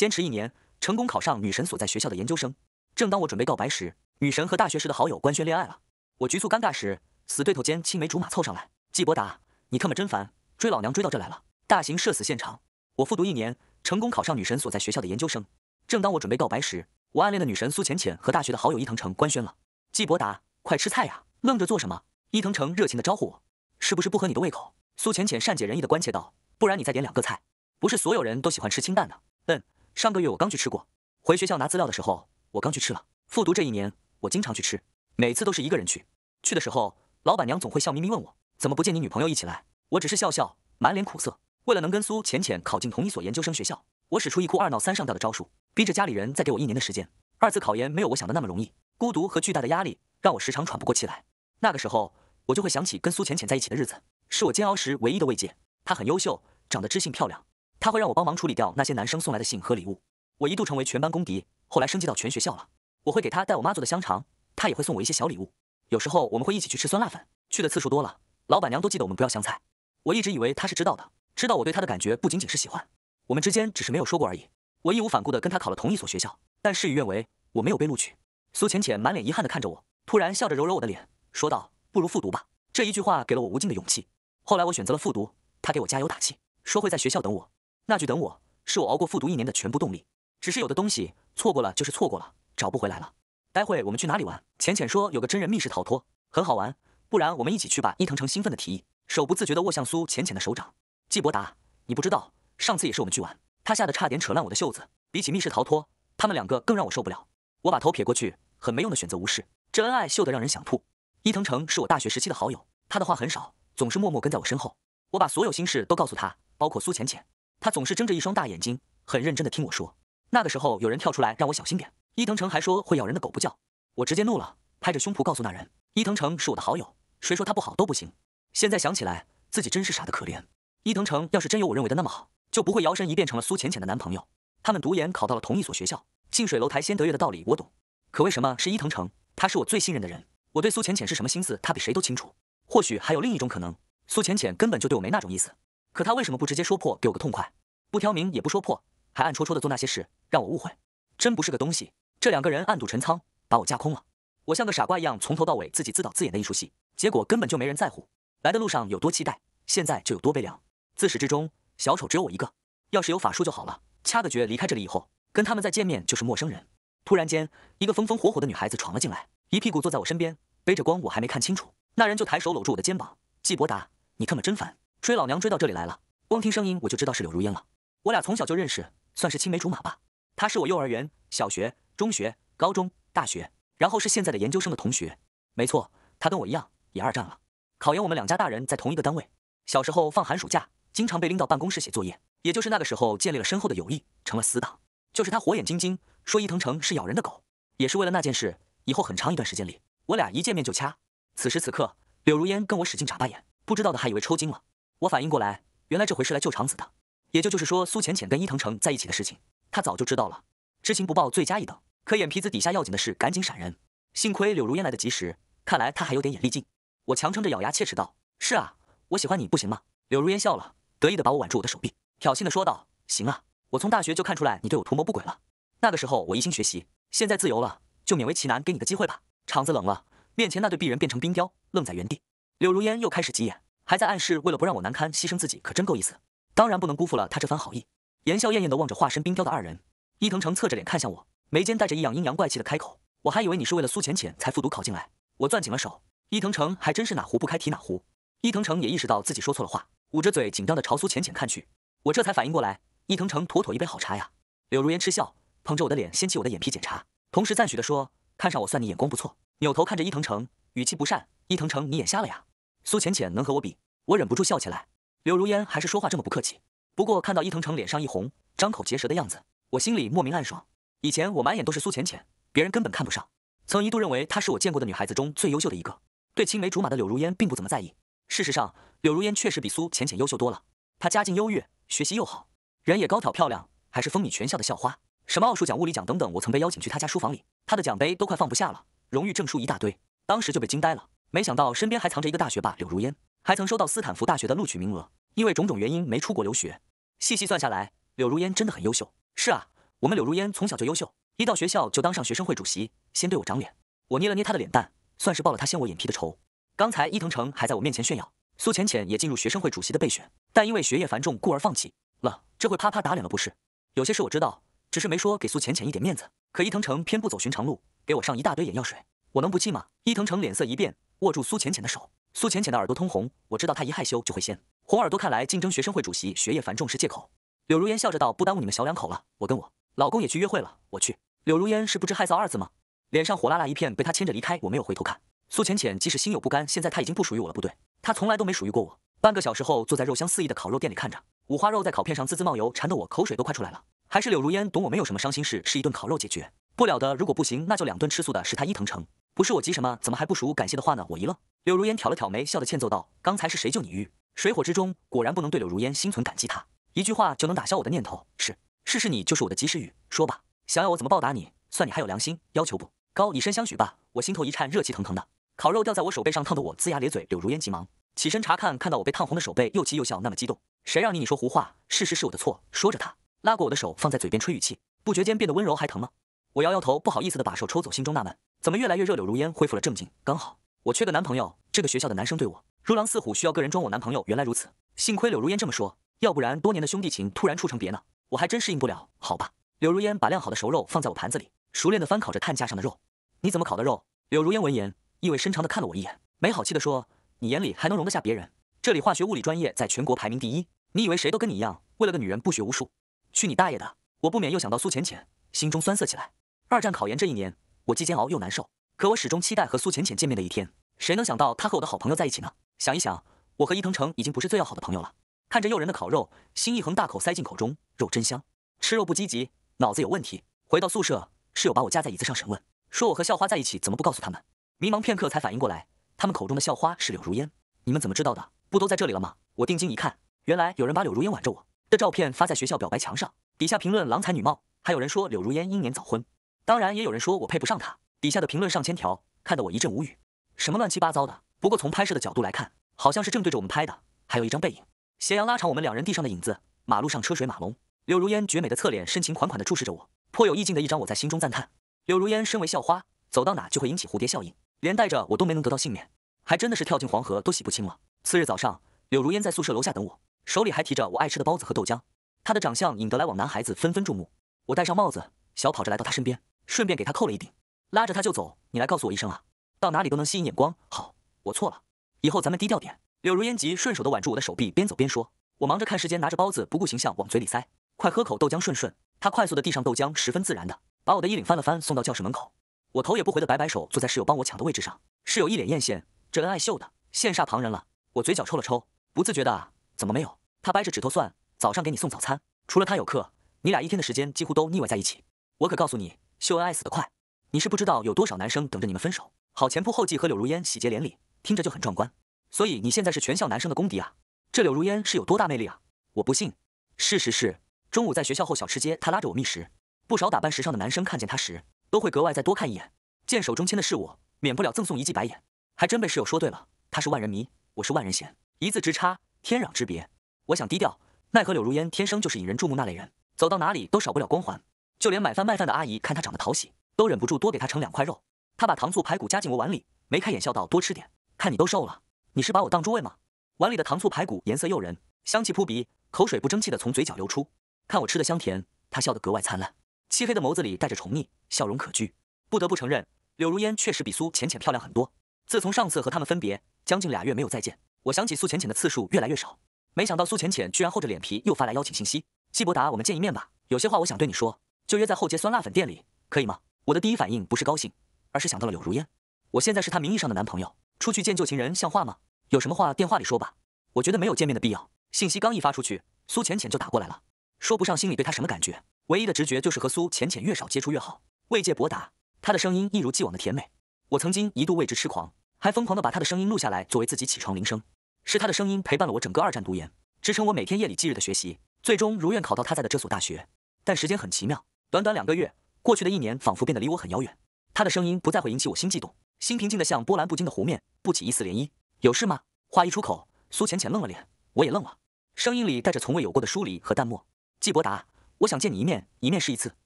坚持一年，成功考上女神所在学校的研究生。正当我准备告白时，女神和大学时的好友官宣恋爱了。我局促尴尬时，死对头间青梅竹马凑上来：“季伯达，你特么真烦，追老娘追到这来了，大型社死现场。”我复读一年，成功考上女神所在学校的研究生。正当我准备告白时，我暗恋的女神苏浅浅和大学的好友伊藤城官宣了。季伯达，快吃菜呀，愣着做什么？伊藤城热情的招呼我：“是不是不合你的胃口？”苏浅浅善解人意的关切道：“不然你再点两个菜，不是所有人都喜欢吃清淡的。”嗯。上个月我刚去吃过，回学校拿资料的时候，我刚去吃了。复读这一年，我经常去吃，每次都是一个人去。去的时候，老板娘总会笑眯眯问我，怎么不见你女朋友一起来？我只是笑笑，满脸苦涩。为了能跟苏浅浅考进同一所研究生学校，我使出一哭二闹三上吊的招数，逼着家里人再给我一年的时间。二次考研没有我想的那么容易，孤独和巨大的压力让我时常喘不过气来。那个时候，我就会想起跟苏浅浅在一起的日子，是我煎熬时唯一的慰藉。她很优秀，长得知性漂亮。他会让我帮忙处理掉那些男生送来的信和礼物，我一度成为全班公敌，后来升级到全学校了。我会给他带我妈做的香肠，他也会送我一些小礼物。有时候我们会一起去吃酸辣粉，去的次数多了，老板娘都记得我们不要香菜。我一直以为他是知道的，知道我对他的感觉不仅仅是喜欢，我们之间只是没有说过而已。我义无反顾地跟他考了同一所学校，但事与愿违，我没有被录取。苏浅浅满脸遗憾地看着我，突然笑着揉揉我的脸，说道：“不如复读吧。”这一句话给了我无尽的勇气。后来我选择了复读，他给我加油打气，说会在学校等我。那句等我，是我熬过复读一年的全部动力。只是有的东西错过了就是错过了，找不回来了。待会我们去哪里玩？浅浅说有个真人密室逃脱，很好玩。不然我们一起去吧？伊藤诚兴奋的提议，手不自觉的握向苏浅浅的手掌。季伯达，你不知道，上次也是我们去玩，他吓得差点扯烂我的袖子。比起密室逃脱，他们两个更让我受不了。我把头撇过去，很没用的选择无视。这恩爱秀得让人想吐。伊藤城是我大学时期的好友，他的话很少，总是默默跟在我身后。我把所有心事都告诉他，包括苏浅浅。他总是睁着一双大眼睛，很认真的听我说。那个时候，有人跳出来让我小心点。伊藤城还说会咬人的狗不叫，我直接怒了，拍着胸脯告诉那人：伊藤城是我的好友，谁说他不好都不行。现在想起来，自己真是傻的可怜。伊藤城要是真有我认为的那么好，就不会摇身一变成了苏浅浅的男朋友。他们读研考到了同一所学校，近水楼台先得月的道理我懂，可为什么是伊藤城？他是我最信任的人，我对苏浅浅是什么心思，他比谁都清楚。或许还有另一种可能，苏浅浅根本就对我没那种意思。可他为什么不直接说破，给我个痛快？不挑明也不说破，还暗戳戳的做那些事，让我误会，真不是个东西。这两个人暗度陈仓，把我架空了。我像个傻瓜一样，从头到尾自己自导自演的一出戏，结果根本就没人在乎。来的路上有多期待，现在就有多悲凉。自始至终，小丑只有我一个。要是有法术就好了，掐个诀离开这里以后，跟他们再见面就是陌生人。突然间，一个风风火火的女孩子闯了进来，一屁股坐在我身边，背着光我还没看清楚，那人就抬手搂住我的肩膀。季伯达，你他妈真烦。追老娘追到这里来了，光听声音我就知道是柳如烟了。我俩从小就认识，算是青梅竹马吧。她是我幼儿园、小学、中学、高中、大学，然后是现在的研究生的同学。没错，她跟我一样也二战了，考研。我们两家大人在同一个单位，小时候放寒暑假经常被拎到办公室写作业，也就是那个时候建立了深厚的友谊，成了死党。就是她火眼金睛，说伊藤诚是咬人的狗，也是为了那件事。以后很长一段时间里，我俩一见面就掐。此时此刻，柳如烟跟我使劲眨巴眼，不知道的还以为抽筋了。我反应过来，原来这回是来救场子的，也就是说苏浅浅跟伊藤城在一起的事情，他早就知道了。知情不报，罪加一等。可眼皮子底下要紧的事，赶紧闪人。幸亏柳如烟来得及时，看来他还有点眼力劲。我强撑着咬牙切齿道：“是啊，我喜欢你，不行吗？”柳如烟笑了，得意的把我挽住我的手臂，挑衅的说道：“行啊，我从大学就看出来你对我图谋不轨了。那个时候我一心学习，现在自由了，就勉为其难给你个机会吧。”场子冷了，面前那对璧人变成冰雕，愣在原地。柳如烟又开始急眼。还在暗示，为了不让我难堪，牺牲自己，可真够意思。当然不能辜负了他这番好意。言笑晏晏的望着化身冰雕的二人，伊藤城侧着脸看向我，眉间带着异样，阴阳怪气的开口：“我还以为你是为了苏浅浅才复读考进来。”我攥紧了手，伊藤城还真是哪壶不开提哪壶。伊藤城也意识到自己说错了话，捂着嘴紧张的朝苏浅浅看去。我这才反应过来，伊藤城妥妥一杯好茶呀。柳如烟嗤笑，捧着我的脸掀起我的眼皮检查，同时赞许的说：“看上我算你眼光不错。”扭头看着伊藤城，语气不善：“伊藤城，你眼瞎了呀？”苏浅浅能和我比，我忍不住笑起来。柳如烟还是说话这么不客气。不过看到伊藤城脸上一红，张口结舌的样子，我心里莫名暗爽。以前我满眼都是苏浅浅，别人根本看不上。曾一度认为她是我见过的女孩子中最优秀的一个，对青梅竹马的柳如烟并不怎么在意。事实上，柳如烟确实比苏浅浅优秀多了。她家境优越，学习又好，人也高挑漂亮，还是风靡全校的校花。什么奥数奖、物理奖等等，我曾被邀请去她家书房里，她的奖杯都快放不下了，荣誉证书一大堆，当时就被惊呆了。没想到身边还藏着一个大学霸柳如烟，还曾收到斯坦福大学的录取名额，因为种种原因没出国留学。细细算下来，柳如烟真的很优秀。是啊，我们柳如烟从小就优秀，一到学校就当上学生会主席，先对我长脸。我捏了捏她的脸蛋，算是报了她掀我眼皮的仇。刚才伊藤城还在我面前炫耀，苏浅浅也进入学生会主席的备选，但因为学业繁重，故而放弃了。这会啪啪打脸了不是？有些事我知道，只是没说给苏浅浅一点面子。可伊藤城偏不走寻常路，给我上一大堆眼药水，我能不气吗？伊藤城脸色一变。握住苏浅浅的手，苏浅浅的耳朵通红。我知道她一害羞就会掀红耳朵，看来竞争学生会主席学业繁重是借口。柳如烟笑着道：“不耽误你们小两口了，我跟我老公也去约会了，我去。”柳如烟是不知害臊二字吗？脸上火辣辣一片，被他牵着离开，我没有回头看。苏浅浅即使心有不甘，现在他已经不属于我了，不对，他从来都没属于过我。半个小时后，坐在肉香四溢的烤肉店里，看着五花肉在烤片上滋滋冒油，馋得我口水都快出来了。还是柳如烟懂我，没有什么伤心事，是一顿烤肉解决不了的。如果不行，那就两顿吃素的，使他伊藤成。不是我急什么，怎么还不熟感谢的话呢？我一愣，柳如烟挑了挑眉，笑得欠揍道：“刚才是谁救你？玉水火之中果然不能对柳如烟心存感激，他一句话就能打消我的念头。”是，是，是你就是我的及时雨。说吧，想要我怎么报答你？算你还有良心，要求不高，以身相许吧。我心头一颤，热气腾腾的烤肉掉在我手背上，烫得我龇牙咧嘴。柳如烟急忙起身查看，看到我被烫红的手背，又气又笑，那么激动。谁让你你说胡话？事实是我的错。说着，他拉过我的手，放在嘴边吹语气，不觉间变得温柔，还疼吗？我摇摇头，不好意思的把手抽走，心中纳闷。怎么越来越热？柳如烟恢复了正经，刚好我缺个男朋友。这个学校的男生对我如狼似虎，需要个人装我男朋友。原来如此，幸亏柳如烟这么说，要不然多年的兄弟情突然处成别呢，我还真适应不了。好吧。柳如烟把晾好的熟肉放在我盘子里，熟练的翻烤着炭架上的肉。你怎么烤的肉？柳如烟闻言，意味深长的看了我一眼，没好气的说：“你眼里还能容得下别人？这里化学物理专业在全国排名第一，你以为谁都跟你一样，为了个女人不学无术？去你大爷的！”我不免又想到苏浅浅，心中酸涩起来。二战考研这一年。我既煎熬又难受，可我始终期待和苏浅浅见面的一天。谁能想到她和我的好朋友在一起呢？想一想，我和伊藤诚已经不是最要好的朋友了。看着诱人的烤肉，心一横，大口塞进口中，肉真香。吃肉不积极，脑子有问题。回到宿舍，室友把我架在椅子上审问，说我和校花在一起，怎么不告诉他们？迷茫片刻才反应过来，他们口中的校花是柳如烟。你们怎么知道的？不都在这里了吗？我定睛一看，原来有人把柳如烟挽着我的照片发在学校表白墙上，底下评论“郎才女貌”，还有人说柳如烟英年早婚。当然，也有人说我配不上他，底下的评论上千条，看得我一阵无语，什么乱七八糟的。不过从拍摄的角度来看，好像是正对着我们拍的。还有一张背影，斜阳拉长我们两人地上的影子。马路上车水马龙，柳如烟绝美的侧脸，深情款款地注视着我，颇有意境的一张。我在心中赞叹，柳如烟身为校花，走到哪就会引起蝴蝶效应，连带着我都没能得到幸免，还真的是跳进黄河都洗不清了。次日早上，柳如烟在宿舍楼下等我，手里还提着我爱吃的包子和豆浆。她的长相引得来往男孩子纷纷注目。我戴上帽子，小跑着来到她身边。顺便给他扣了一顶，拉着他就走。你来告诉我一声啊，到哪里都能吸引眼光。好，我错了，以后咱们低调点。柳如烟急顺手的挽住我的手臂，边走边说。我忙着看时间，拿着包子不顾形象往嘴里塞。快喝口豆浆顺顺。他快速的递上豆浆，十分自然的把我的衣领翻了翻，送到教室门口。我头也不回的摆摆手，坐在室友帮我抢的位置上。室友一脸艳羡，这恩爱秀的羡煞旁人了。我嘴角抽了抽，不自觉的啊，怎么没有？他掰着指头算，早上给你送早餐，除了他有课，你俩一天的时间几乎都腻歪在一起。我可告诉你。秀恩爱死得快，你是不知道有多少男生等着你们分手，好前仆后继和柳如烟喜结连理，听着就很壮观。所以你现在是全校男生的公敌啊！这柳如烟是有多大魅力啊？我不信。事实是，中午在学校后小吃街，她拉着我觅食，不少打扮时尚的男生看见她时，都会格外再多看一眼。见手中牵的是我，免不了赠送一记白眼。还真被室友说对了，她是万人迷，我是万人嫌，一字之差，天壤之别。我想低调，奈何柳如烟天生就是引人注目那类人，走到哪里都少不了光环。就连买饭卖饭的阿姨看她长得讨喜，都忍不住多给她盛两块肉。她把糖醋排骨夹进我碗里，眉开眼笑道：“多吃点，看你都瘦了，你是把我当猪喂吗？”碗里的糖醋排骨颜色诱人，香气扑鼻，口水不争气的从嘴角流出。看我吃的香甜，她笑得格外灿烂，漆黑的眸子里带着宠溺，笑容可掬。不得不承认，柳如烟确实比苏浅浅漂亮很多。自从上次和他们分别，将近俩月没有再见，我想起苏浅浅的次数越来越少。没想到苏浅浅居然厚着脸皮又发来邀请信息：“季伯达，我们见一面吧，有些话我想对你说。”就约在后街酸辣粉店里，可以吗？我的第一反应不是高兴，而是想到了柳如烟。我现在是她名义上的男朋友，出去见旧情人像话吗？有什么话电话里说吧。我觉得没有见面的必要。信息刚一发出去，苏浅浅就打过来了。说不上心里对她什么感觉，唯一的直觉就是和苏浅浅越少接触越好。慰藉博达，她的声音一如既往的甜美。我曾经一度为之痴狂，还疯狂的把她的声音录下来作为自己起床铃声。是她的声音陪伴了我整个二战读研，支撑我每天夜里忌日的学习，最终如愿考到她在的这所大学。但时间很奇妙。短短两个月，过去的一年仿佛变得离我很遥远。他的声音不再会引起我心悸动，心平静得像波澜不惊的湖面，不起一丝涟漪。有事吗？话一出口，苏浅浅愣了脸，我也愣了，声音里带着从未有过的疏离和淡漠。季伯达，我想见你一面，一面是一次。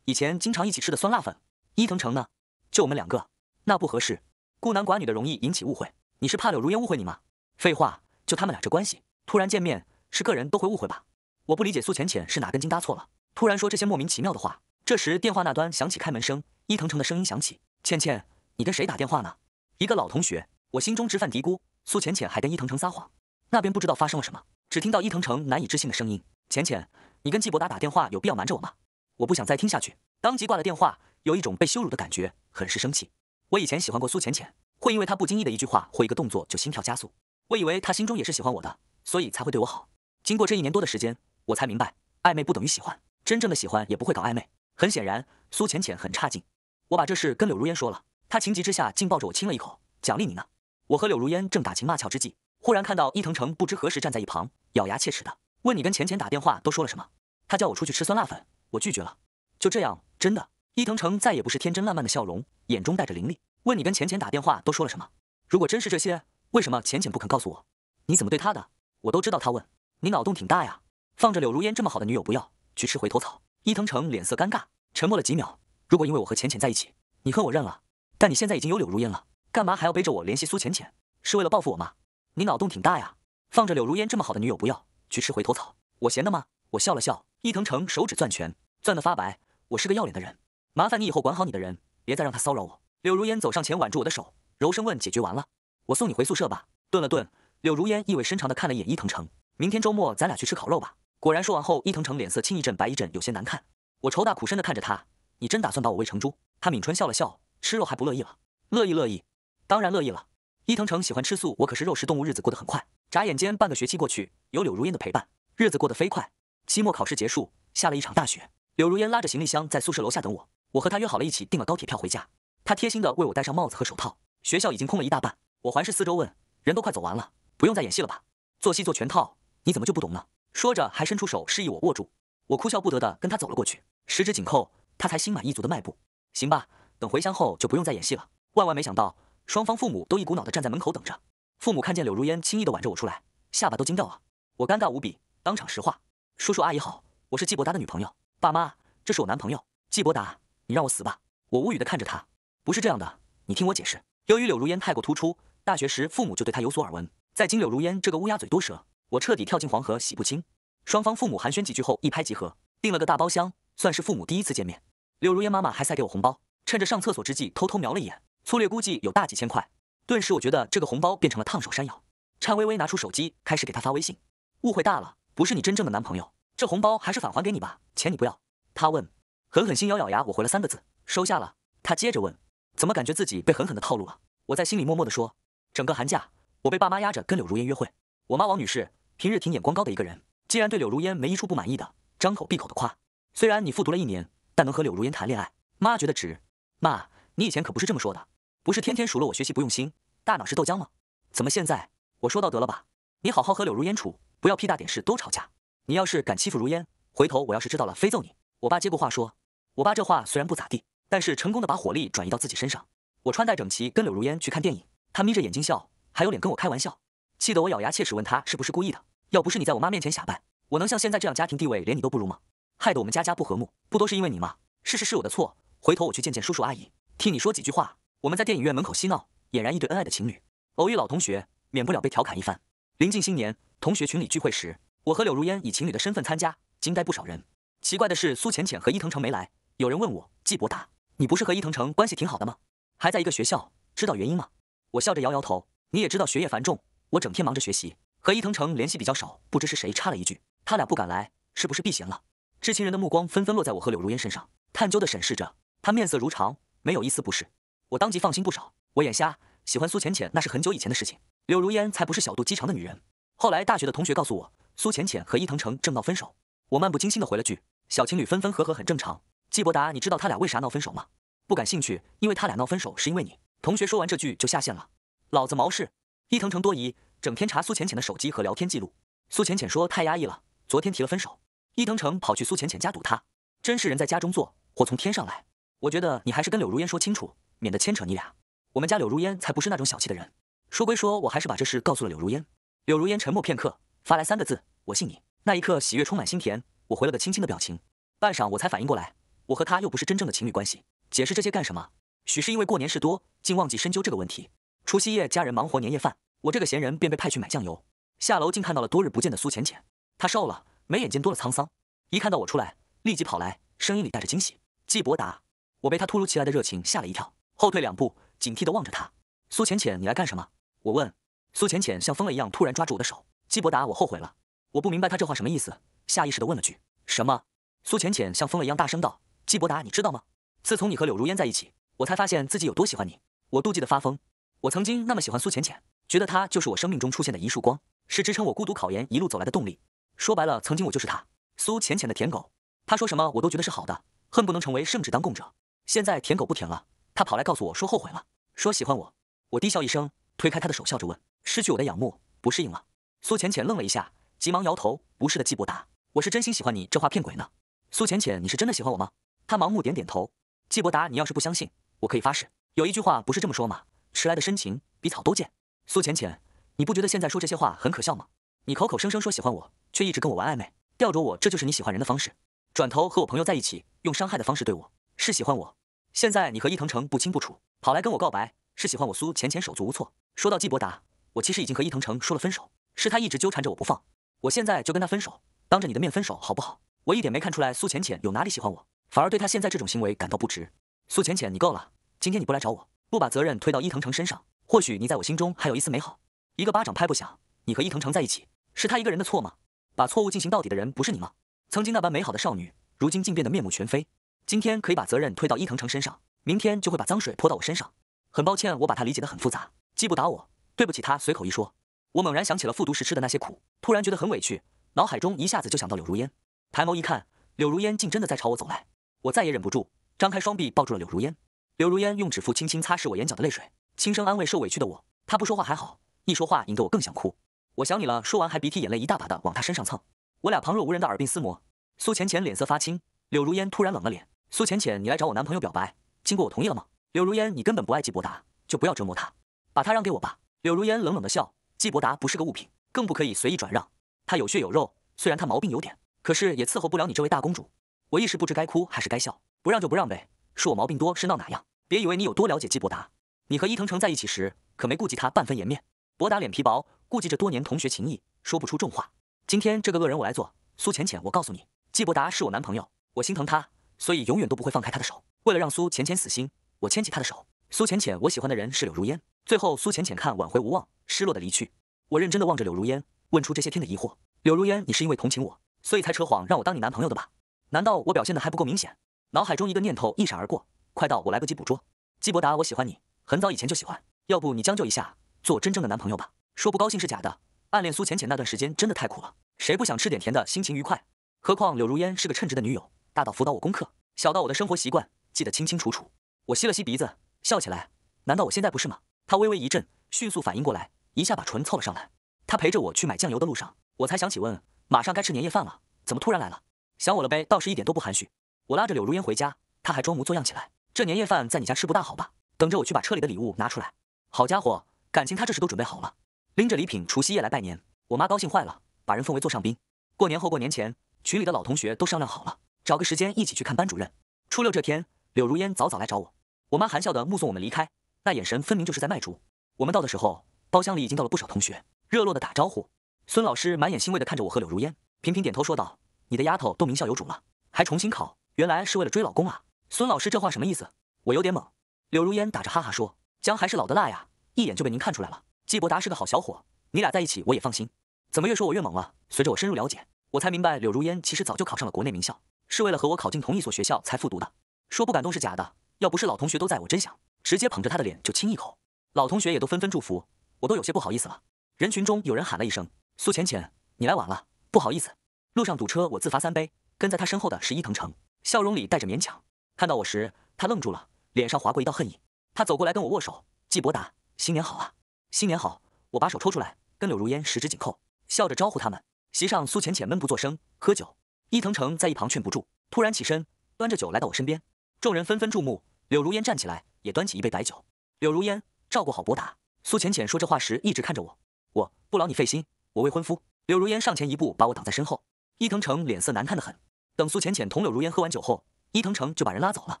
以前经常一起吃的酸辣粉，伊藤诚呢？就我们两个，那不合适，孤男寡女的容易引起误会。你是怕柳如烟误会你吗？废话，就他们俩这关系，突然见面是个人都会误会吧？我不理解苏浅浅是哪根筋搭错了，突然说这些莫名其妙的话。这时，电话那端响起开门声，伊藤诚的声音响起：“倩倩，你跟谁打电话呢？”一个老同学。我心中直犯嘀咕，苏浅浅还跟伊藤诚撒谎。那边不知道发生了什么，只听到伊藤诚难以置信的声音：“浅浅，你跟季伯达打电话有必要瞒着我吗？”我不想再听下去，当即挂了电话，有一种被羞辱的感觉，很是生气。我以前喜欢过苏浅浅，会因为她不经意的一句话或一个动作就心跳加速。我以为她心中也是喜欢我的，所以才会对我好。经过这一年多的时间，我才明白，暧昧不等于喜欢，真正的喜欢也不会搞暧昧。很显然，苏浅浅很差劲。我把这事跟柳如烟说了，她情急之下竟抱着我亲了一口。奖励你呢！我和柳如烟正打情骂俏之际，忽然看到伊藤城不知何时站在一旁，咬牙切齿的问：“你跟浅浅打电话都说了什么？”他叫我出去吃酸辣粉，我拒绝了。就这样，真的。伊藤城再也不是天真烂漫的笑容，眼中带着凌厉，问：“你跟浅浅打电话都说了什么？如果真是这些，为什么浅浅不肯告诉我？你怎么对她的？我都知道。”他问：“你脑洞挺大呀，放着柳如烟这么好的女友不要，去吃回头草。”伊藤城脸色尴尬，沉默了几秒。如果因为我和浅浅在一起，你恨我认了，但你现在已经有柳如烟了，干嘛还要背着我联系苏浅浅？是为了报复我吗？你脑洞挺大呀，放着柳如烟这么好的女友不要，去吃回头草？我闲的吗？我笑了笑。伊藤城手指攥拳，攥得发白。我是个要脸的人，麻烦你以后管好你的人，别再让他骚扰我。柳如烟走上前，挽住我的手，柔声问：“解决完了，我送你回宿舍吧。”顿了顿，柳如烟意味深长地看了一眼伊藤城：“明天周末，咱俩去吃烤肉吧。”果然，说完后，伊藤城脸色青一阵白一阵，有些难看。我愁大苦深的看着他，你真打算把我喂成猪？他抿唇笑了笑，吃肉还不乐意了？乐意乐意，当然乐意了。伊藤城喜欢吃素，我可是肉食动物，日子过得很快，眨眼间半个学期过去。有柳如烟的陪伴，日子过得飞快。期末考试结束，下了一场大雪，柳如烟拉着行李箱在宿舍楼下等我。我和她约好了，一起订了高铁票回家。她贴心的为我戴上帽子和手套。学校已经空了一大半，我环视四周问：“人都快走完了，不用再演戏了吧？”做戏做全套，你怎么就不懂呢？说着，还伸出手示意我握住。我哭笑不得的跟他走了过去，十指紧扣，他才心满意足的迈步。行吧，等回乡后就不用再演戏了。万万没想到，双方父母都一股脑的站在门口等着。父母看见柳如烟轻易的挽着我出来，下巴都惊掉了。我尴尬无比，当场石化。叔叔阿姨好，我是季伯达的女朋友。爸妈，这是我男朋友季伯达，你让我死吧！”我无语的看着他，不是这样的，你听我解释。由于柳如烟太过突出，大学时父母就对她有所耳闻，在金柳如烟这个乌鸦嘴多舌。我彻底跳进黄河洗不清。双方父母寒暄几句后一拍即合，订了个大包厢，算是父母第一次见面。柳如烟妈妈还塞给我红包，趁着上厕所之际偷偷瞄了一眼，粗略估计有大几千块。顿时我觉得这个红包变成了烫手山药，颤巍巍拿出手机开始给他发微信。误会大了，不是你真正的男朋友，这红包还是返还给你吧，钱你不要。他问，狠狠心咬咬牙，我回了三个字：收下了。他接着问，怎么感觉自己被狠狠的套路了？我在心里默默的说，整个寒假我被爸妈压着跟柳如烟约会，我妈王女士。平日挺眼光高的一个人，既然对柳如烟没一处不满意的，张口闭口的夸。虽然你复读了一年，但能和柳如烟谈恋爱，妈觉得值。妈，你以前可不是这么说的，不是天天数落我学习不用心，大脑是豆浆吗？怎么现在我说道得了吧？你好好和柳如烟处，不要屁大点事都吵架。你要是敢欺负如烟，回头我要是知道了，非揍你！我爸接过话说，我爸这话虽然不咋地，但是成功的把火力转移到自己身上。我穿戴整齐跟柳如烟去看电影，他眯着眼睛笑，还有脸跟我开玩笑，气得我咬牙切齿问他是不是故意的。要不是你在我妈面前瞎掰，我能像现在这样家庭地位连你都不如吗？害得我们家家不和睦，不都是因为你吗？事实是我的错，回头我去见见叔叔阿姨，替你说几句话。我们在电影院门口嬉闹，俨然一对恩爱的情侣。偶遇老同学，免不了被调侃一番。临近新年，同学群里聚会时，我和柳如烟以情侣的身份参加，惊呆不少人。奇怪的是，苏浅浅和伊藤城没来。有人问我，季伯达，你不是和伊藤城关系挺好的吗？还在一个学校，知道原因吗？我笑着摇摇头。你也知道学业繁重，我整天忙着学习。和伊藤城联系比较少，不知是谁插了一句，他俩不敢来，是不是避嫌了？知情人的目光纷纷落在我和柳如烟身上，探究的审视着。他面色如常，没有一丝不适，我当即放心不少。我眼瞎，喜欢苏浅浅那是很久以前的事情，柳如烟才不是小肚鸡肠的女人。后来大学的同学告诉我，苏浅浅和伊藤城正闹分手，我漫不经心的回了句，小情侣分分合合很正常。季伯达，你知道他俩为啥闹分手吗？不感兴趣，因为他俩闹分手是因为你。同学说完这句就下线了，老子毛事？伊藤城多疑。整天查苏浅浅的手机和聊天记录。苏浅浅说太压抑了，昨天提了分手。伊藤诚跑去苏浅浅家堵他，真是人在家中坐，祸从天上来。我觉得你还是跟柳如烟说清楚，免得牵扯你俩。我们家柳如烟才不是那种小气的人。说归说，我还是把这事告诉了柳如烟。柳如烟沉默片刻，发来三个字：我信你。那一刻喜悦充满心田，我回了个轻轻的表情。半晌我才反应过来，我和他又不是真正的情侣关系，解释这些干什么？许是因为过年事多，竟忘记深究这个问题。除夕夜家人忙活年夜饭。我这个闲人便被派去买酱油，下楼竟看到了多日不见的苏浅浅。她瘦了，眉眼间多了沧桑。一看到我出来，立即跑来，声音里带着惊喜。季伯达，我被他突如其来的热情吓了一跳，后退两步，警惕地望着他。苏浅浅，你来干什么？我问。苏浅浅像疯了一样，突然抓住我的手。季伯达，我后悔了。我不明白他这话什么意思，下意识地问了句：“什么？”苏浅浅像疯了一样大声道：“季伯达，你知道吗？自从你和柳如烟在一起，我才发现自己有多喜欢你。我妒忌的发疯，我曾经那么喜欢苏浅浅。”觉得他就是我生命中出现的一束光，是支撑我孤独考研一路走来的动力。说白了，曾经我就是他苏浅浅的舔狗，他说什么我都觉得是好的，恨不能成为圣旨当供者。现在舔狗不舔了，他跑来告诉我说后悔了，说喜欢我。我低笑一声，推开他的手，笑着问：失去我的仰慕，不适应了？苏浅浅愣了一下，急忙摇头：不是的，季伯达，我是真心喜欢你，这话骗鬼呢。苏浅浅，你是真的喜欢我吗？他盲目点点头。季伯达，你要是不相信，我可以发誓。有一句话不是这么说吗？迟来的深情比草都贱。苏浅浅，你不觉得现在说这些话很可笑吗？你口口声声说喜欢我，却一直跟我玩暧昧，吊着我，这就是你喜欢人的方式。转头和我朋友在一起，用伤害的方式对我，是喜欢我。现在你和伊藤诚不清不楚，跑来跟我告白，是喜欢我。苏浅浅手足无措。说到纪伯达，我其实已经和伊藤诚说了分手，是他一直纠缠着我不放。我现在就跟他分手，当着你的面分手好不好？我一点没看出来苏浅浅有哪里喜欢我，反而对他现在这种行为感到不值。苏浅浅，你够了！今天你不来找我，不把责任推到伊藤诚身上。或许你在我心中还有一丝美好，一个巴掌拍不响。你和伊藤诚在一起，是他一个人的错吗？把错误进行到底的人不是你吗？曾经那般美好的少女，如今竟变得面目全非。今天可以把责任推到伊藤诚身上，明天就会把脏水泼到我身上。很抱歉，我把他理解得很复杂。既不打我，对不起他，随口一说。我猛然想起了复读时吃的那些苦，突然觉得很委屈，脑海中一下子就想到柳如烟。抬眸一看，柳如烟竟真的在朝我走来。我再也忍不住，张开双臂抱住了柳如烟。柳如烟用指腹轻轻擦拭我眼角的泪水。轻声安慰受委屈的我，他不说话还好，一说话引得我更想哭。我想你了。说完还鼻涕眼泪一大把的往他身上蹭。我俩旁若无人的耳鬓厮磨。苏浅浅脸色发青，柳如烟突然冷了脸。苏浅浅，你来找我男朋友表白，经过我同意了吗？柳如烟，你根本不爱季伯达，就不要折磨他，把他让给我吧。柳如烟冷冷的笑，季伯达不是个物品，更不可以随意转让。他有血有肉，虽然他毛病有点，可是也伺候不了你这位大公主。我一时不知该哭还是该笑，不让就不让呗，说我毛病多是闹哪样？别以为你有多了解季伯达。你和伊藤城在一起时，可没顾及他半分颜面。博达脸皮薄，顾忌着多年同学情谊，说不出重话。今天这个恶人我来做。苏浅浅，我告诉你，季博达是我男朋友，我心疼他，所以永远都不会放开他的手。为了让苏浅浅死心，我牵起她的手。苏浅浅，我喜欢的人是柳如烟。最后，苏浅浅看挽回无望，失落的离去。我认真的望着柳如烟，问出这些天的疑惑。柳如烟，你是因为同情我，所以才扯谎让我当你男朋友的吧？难道我表现的还不够明显？脑海中一个念头一闪而过，快到我来不及捕捉。季博达，我喜欢你。很早以前就喜欢，要不你将就一下，做我真正的男朋友吧。说不高兴是假的，暗恋苏浅浅那段时间真的太苦了。谁不想吃点甜的，心情愉快？何况柳如烟是个称职的女友，大到辅导我功课，小到我的生活习惯记得清清楚楚。我吸了吸鼻子，笑起来。难道我现在不是吗？她微微一震，迅速反应过来，一下把唇凑了上来。她陪着我去买酱油的路上，我才想起问，马上该吃年夜饭了，怎么突然来了？想我了呗，倒是一点都不含蓄。我拉着柳如烟回家，她还装模作样起来。这年夜饭在你家吃不大好吧？等着我去把车里的礼物拿出来。好家伙，感情他这时都准备好了，拎着礼品除夕夜来拜年，我妈高兴坏了，把人奉为座上宾。过年后过年前，群里的老同学都商量好了，找个时间一起去看班主任。初六这天，柳如烟早早来找我，我妈含笑的目送我们离开，那眼神分明就是在卖猪。我们到的时候，包厢里已经到了不少同学，热络的打招呼。孙老师满眼欣慰的看着我和柳如烟，频频点头说道：“你的丫头都名校有主了，还重新考，原来是为了追老公啊？”孙老师这话什么意思？我有点懵。柳如烟打着哈哈说：“姜还是老的辣呀，一眼就被您看出来了。”季伯达是个好小伙，你俩在一起我也放心。怎么越说我越猛了？随着我深入了解，我才明白柳如烟其实早就考上了国内名校，是为了和我考进同一所学校才复读的。说不感动是假的，要不是老同学都在，我真想直接捧着他的脸就亲一口。老同学也都纷纷祝福，我都有些不好意思了。人群中有人喊了一声：“苏浅浅，你来晚了，不好意思，路上堵车，我自罚三杯。”跟在他身后的，是伊藤城，笑容里带着勉强。看到我时，他愣住了。脸上划过一道恨意，他走过来跟我握手，季伯达，新年好啊，新年好。我把手抽出来，跟柳如烟十指紧扣，笑着招呼他们。席上苏浅浅闷不作声喝酒，伊藤诚在一旁劝不住，突然起身，端着酒来到我身边。众人纷纷注目，柳如烟站起来，也端起一杯白酒。柳如烟，照顾好伯达。苏浅浅说这话时一直看着我，我不劳你费心，我未婚夫。柳如烟上前一步把我挡在身后。伊藤诚脸色难看的很。等苏浅浅同柳如烟喝完酒后，伊藤诚就把人拉走了。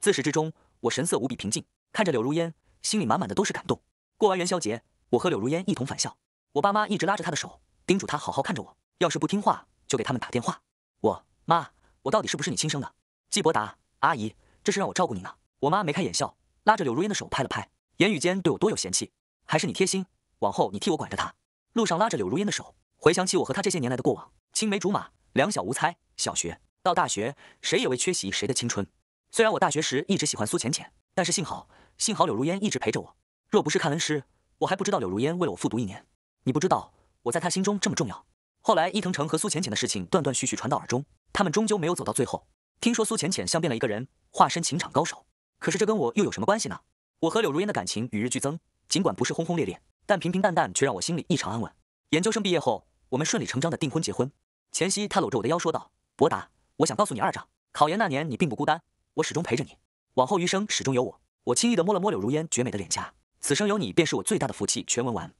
自始至终。我神色无比平静，看着柳如烟，心里满满的都是感动。过完元宵节，我和柳如烟一同返校，我爸妈一直拉着她的手，叮嘱她好好看着我，要是不听话，就给他们打电话。我妈，我到底是不是你亲生的？季伯达阿姨，这是让我照顾你呢。我妈眉开眼笑，拉着柳如烟的手拍了拍，言语间对我多有嫌弃，还是你贴心，往后你替我管着她。路上拉着柳如烟的手，回想起我和她这些年来的过往，青梅竹马，两小无猜，小学到大学，谁也未缺席谁的青春。虽然我大学时一直喜欢苏浅浅，但是幸好幸好柳如烟一直陪着我。若不是看恩师，我还不知道柳如烟为了我复读一年。你不知道我在她心中这么重要。后来伊藤诚和苏浅浅的事情断断续续传到耳中，他们终究没有走到最后。听说苏浅浅相变了一个人，化身情场高手。可是这跟我又有什么关系呢？我和柳如烟的感情与日俱增，尽管不是轰轰烈烈，但平平淡淡却让我心里异常安稳。研究生毕业后，我们顺理成章的订婚结婚。前夕，他搂着我的腰说道：“博达，我想告诉你二长，考研那年你并不孤单。”我始终陪着你，往后余生始终有我。我轻易的摸了摸柳如烟绝美的脸颊，此生有你便是我最大的福气。全文完。